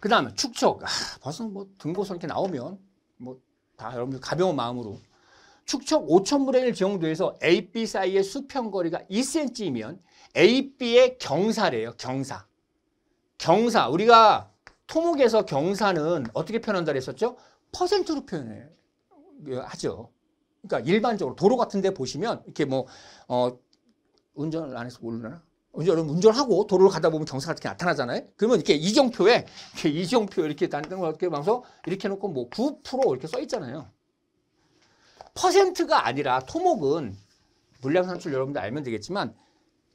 그 다음에 축척. 아, 벌써 뭐 등고선 이렇게 나오면 뭐 다 여러분들 가벼운 마음으로 축척 5천분의 1 정도에서 AB 사이의 수평거리가 2cm이면 AB의 경사래요. 경사. 경사. 우리가 토목에서 경사는 어떻게 표현한다 그랬었죠? 퍼센트로 표현해요. 하죠. 그러니까 일반적으로 도로 같은 데 보시면 이렇게 뭐 어, 운전을 안 해서 모르나? 운전을, 운전 하고 도로를 가다 보면 경사가 이렇게 나타나잖아요. 그러면 이렇게 이정표에 이렇게 이정표 이렇게 단등 이렇게 방서 이렇게 놓고 뭐 9% 이렇게 써 있잖아요. 퍼센트가 아니라 토목은 물량 산출 여러분들 알면 되겠지만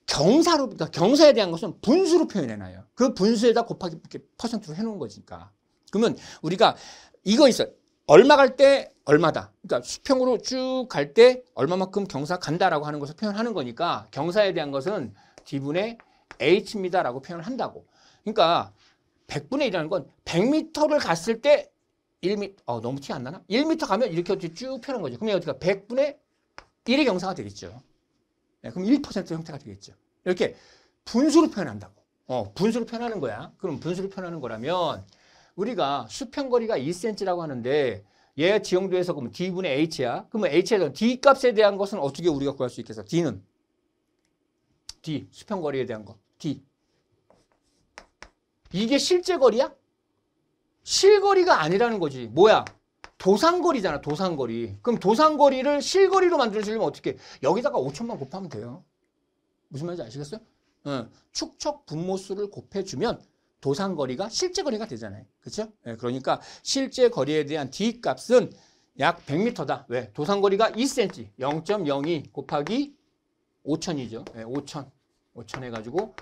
경사로 그러니까 경사에 대한 것은 분수로 표현해 놔요. 그 분수에다 곱하기 이렇게 퍼센트로 해 놓은 거니까. 그러면 우리가 이거 있어 얼마 갈 때 얼마다. 그러니까 수평으로 쭉 갈 때 얼마만큼 경사 간다라고 하는 것을 표현하는 거니까 경사에 대한 것은 D분의 H입니다. 라고 표현을 한다고. 그러니까 100분의 1이라는 건 100m를 갔을 때 1m, 어, 너무 티 안 나나? 1m 가면 이렇게 쭉 펴는 거죠. 그럼 여기가 100분의 1의 경사가 되겠죠. 네, 그럼 1% 형태가 되겠죠. 이렇게 분수로 표현한다고. 어, 분수로 표현하는 거야. 그럼 분수로 표현하는 거라면 우리가 수평거리가 2cm라고 하는데 얘 지형도에서 그면 D분의 H야. 그러면 H에서 D 값에 대한 것은 어떻게 우리가 구할 수 있겠어? D는 D. 수평거리에 대한 거. D. 이게 실제 거리야? 실거리가 아니라는 거지. 뭐야? 도상거리잖아, 도상거리. 그럼 도상거리를 실거리로 만들어주려면 어떻게? 여기다가 5천만 곱하면 돼요. 무슨 말인지 아시겠어요? 어, 축척 분모수를 곱해주면 도상거리가 실제 거리가 되잖아요. 그렇죠? 네, 그러니까 실제 거리에 대한 D 값은 약 100m다. 왜? 도상거리가 2cm, 0.02 곱하기 5천이죠. 네, 예, 5천. 5천 해가지고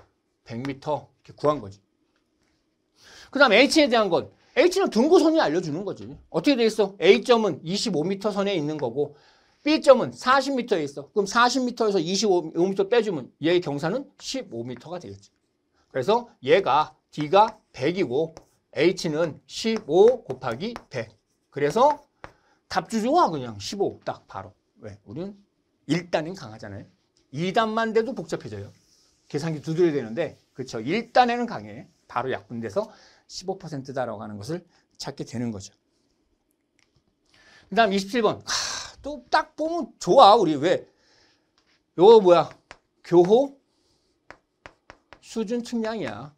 100m 이렇게 구한 거지. 그 다음 H에 대한 건 H는 등고선이 알려주는 거지. 어떻게 돼 있어? A점은 25m 선에 있는 거고 B점은 40m에 있어. 그럼 40m에서 25m 빼주면 얘의 경사는 15m가 되겠지. 그래서 얘가 D가 100이고 H는 15 곱하기 100. 그래서 답주 좋아 그냥 15 딱 바로. 왜? 우리는 1단은 강하잖아요. 2단만 돼도 복잡해져요. 계산기 두드려야 되는데 그렇죠. 일단에는 강해. 바로 약분돼서 15%다라고 하는 것을 찾게 되는 거죠. 그 다음 27번. 또 딱 보면 좋아. 우리 왜? 요거 뭐야? 교호 수준 측량이야.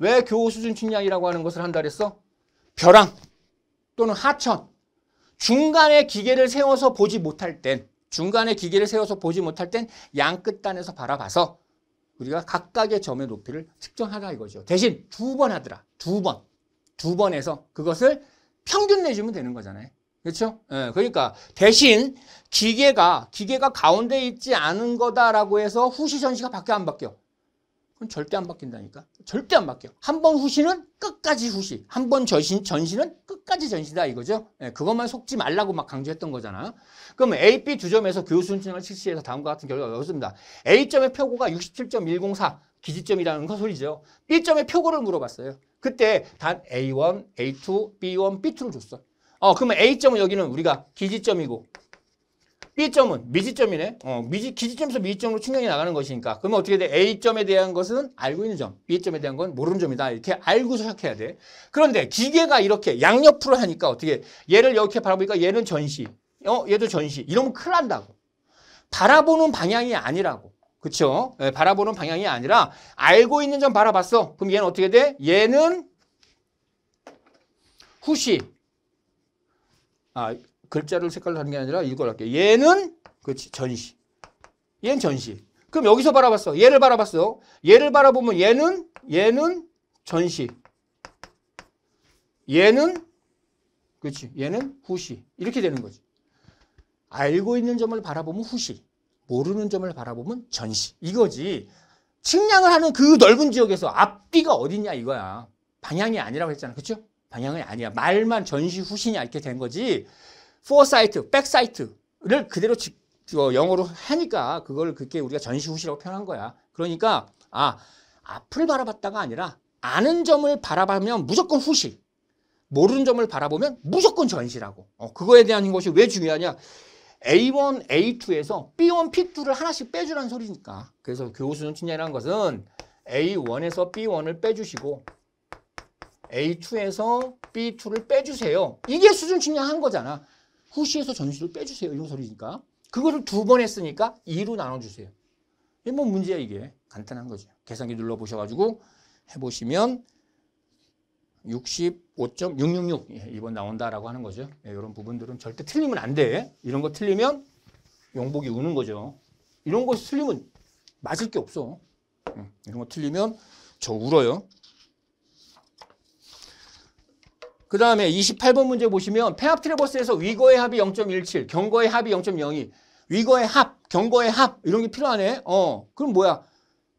왜 교호 수준 측량이라고 하는 것을 한다 그랬어? 벼랑 또는 하천. 중간에 기계를 세워서 보지 못할 땐 중간에 기계를 세워서 보지 못할 땐 양끝단에서 바라봐서 우리가 각각의 점의 높이를 측정하라 이거죠. 대신 두 번 하더라. 두 번. 두 번 해서 그것을 평균 내주면 되는 거잖아요. 그렇죠? 예, 그러니까 대신 기계가 기계가 가운데 있지 않은 거다라고 해서 후시 전시가 바뀌어 안 바뀌어? 그건 절대 안 바뀐다니까. 절대 안 바뀌어. 한 번 후시는 끝까지 후시. 한 번 전신, 전신은 끝까지 전시다 이거죠. 예, 그것만 속지 말라고 막 강조했던 거잖아요. 그럼 A, B 두 점에서 교수순증을 실시해서 다음과 같은 결과가 얻습니다. A점의 표고가 67.104 기지점이라는 건 소리죠. B점의 표고를 물어봤어요. 그때 단 A1, A2, B1, B2를 줬어. 어, 그러면 A점은 여기는 우리가 기지점이고 B점은 미지점이네. 어, 미지, 기지점에서 미지점으로 충격이 나가는 것이니까. 그러면 어떻게 돼? A점에 대한 것은 알고 있는 점, B점에 대한 건 모르는 점이다. 이렇게 알고 시작해야 돼. 그런데 기계가 이렇게 양옆으로 하니까 어떻게 얘를 이렇게 바라보니까 얘는 전시, 어, 얘도 전시. 이러면 큰일 난다고. 바라보는 방향이 아니라고. 그쵸 네, 바라보는 방향이 아니라 알고 있는 점 바라봤어. 그럼 얘는 어떻게 돼? 얘는 후시. 아, 글자를 색깔로 하는 게 아니라 이걸 할게요. 얘는 그렇지 전시. 얘는 전시. 그럼 여기서 바라봤어. 얘를 바라봤어. 얘를 바라보면 얘는 얘는 전시. 얘는 그렇지. 얘는 후시. 이렇게 되는 거지. 알고 있는 점을 바라보면 후시. 모르는 점을 바라보면 전시. 이거지. 측량을 하는 그 넓은 지역에서 앞뒤가 어디냐 이거야. 방향이 아니라고 했잖아. 그렇죠? 방향이 아니야. 말만 전시 후시냐 이렇게 된 거지. 포사이트, 백사이트를 그대로 지, 어, 영어로 하니까 그걸 그렇게 우리가 전시후시라고 표현한 거야. 그러니까 아 앞을 바라봤다가 아니라 아는 점을 바라보면 무조건 후시, 모르는 점을 바라보면 무조건 전시라고. 어, 그거에 대한 것이 왜 중요하냐? A1, A2에서 B1, P2를 하나씩 빼주라는 소리니까. 그래서 교수는 친절이라는 것은 A1에서 B1을 빼주시고 A2에서 B2를 빼주세요. 이게 수준 측량한 거잖아. 후시에서 전시를 빼주세요. 이런 소리니까. 그거를 두 번 했으니까 2로 나눠주세요. 이게 뭐 문제야 이게. 간단한 거죠. 계산기 눌러보셔가지고 해보시면 65.666 예, 이번 나온다라고 하는 거죠. 예, 이런 부분들은 절대 틀리면 안 돼. 이런 거 틀리면 용복이 우는 거죠. 이런 거 틀리면 맞을 게 없어. 음, 이런 거 틀리면 저 울어요. 그 다음에 28번 문제 보시면 폐합 트래버스에서 위거의 합이 0.17, 경거의 합이 0.02, 위거의 합, 경거의 합 이런 게 필요하네. 어, 그럼 뭐야?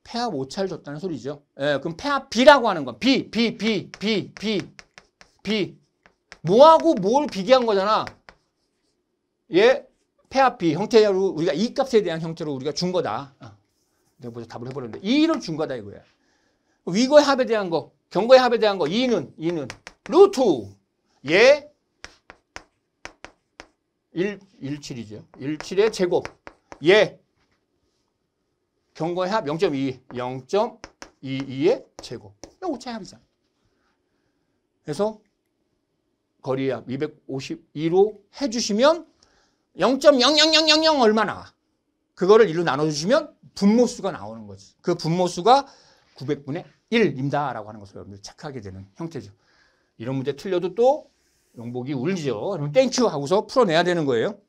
폐합 오차를 줬다는 소리죠. 예, 그럼 폐합 B라고 하는 건 B, B, B, B, B, B. 뭐하고 뭘 비교한 거잖아. 예, 폐합 B 형태로 우리가 이 값에 대한 형태로 우리가 준 거다. 어. 내가 먼저 답을 해버렸는데 2를 준 거다 이거야. 위거의 합에 대한 거, 경거의 합에 대한 거 2는, 2는. 루트 예 1, 17이죠. 17의 제곱 예 경과의 합0.22 0.22의 제곱 이거 오차의 합이잖아. 그래서 거리의 합 252로 해주시면 0.00000 얼마 나와? 그거를 1로 나눠주시면 분모수가 나오는 거지. 그 분모수가 900분의 1입니다라고 하는 것을 여러분들 착하게 되는 형태죠. 이런 문제 틀려도 또 용복이 울죠. 그럼 땡큐 하고서 풀어내야 되는 거예요.